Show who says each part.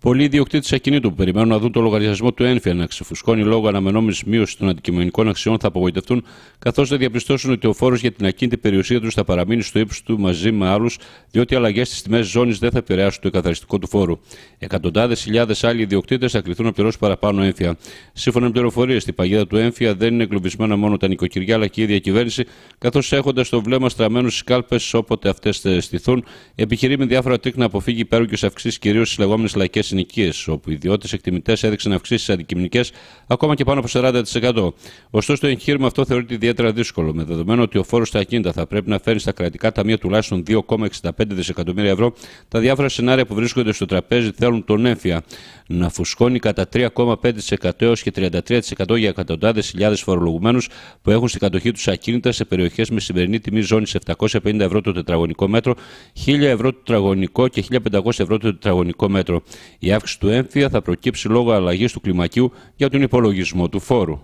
Speaker 1: Πολλοί ιδιοκτήτες ακινήτων που περιμένουν να δουν το λογαριασμό του ένφια να ξεφουσκώνει λόγω αναμενόμενης μείωσης των αντικειμενικών αξιών θα απογοητευτούν, καθώς θα διαπιστώσουν ότι ο φόρος για την ακίνητη περιουσία τους θα παραμείνει στο ύψος του μαζί με άλλους, διότι αλλαγές στις τιμές ζώνης δεν θα επηρεάσουν το εκαθαριστικό του φόρου. Εκατοντάδες χιλιάδες άλλοι ιδιοκτήτες θα κληθούν να πληρώσουν παραπάνω ένφια. Σύμφωνα με πληροφορίες, στην παγίδα του ένφια δεν είναι εγκλωβισμένα μόνο τα νοικοκυριά αλλά και η ίδια κυβέρνηση, καθώς έχοντας το βλέμμα στραμμένο στις κάλπες όποτε αυτές στηθούν, επιχειρεί με διάφορα τρίκ να αποφύγει υπέρογγε αυξήσεις κυρίως στις λεγόμενες λαϊκές συνοικίε, όπου οι ιδιώτες εκτιμητές έδειξαν αυξήσεις αντικειμενικές ακόμα και πάνω από 40%. Ωστόσο, το εγχείρημα αυτό θεωρείται ιδιαίτερα δύσκολο, με δεδομένο ότι ο φόρος στα ακίνητα θα πρέπει να φέρει στα κρατικά ταμεία τουλάχιστον 2,65 δισεκατομμύρια ευρώ. Τα διάφορα σενάρια που βρίσκονται στο τραπέζι θέλουν τον έμφυα να φουσκώνει κατά 3,5% έως και 33% για εκατοντάδες χιλιάδες φορολογουμένους που έχουν στην κατοχή τους ακίνητα σε περιοχές με σημερινή τιμή ζώνης 750 ευρώ το τετραγωνικό μέτρο, 1000 ευρώ το τετραγωνικό και 1500 ευρώ το τετραγωνικό μέτρο. Η αύξηση του έμφυα θα προκύψει λόγω αλλαγής του κλιμακίου για τον υπολογισμό του φόρου.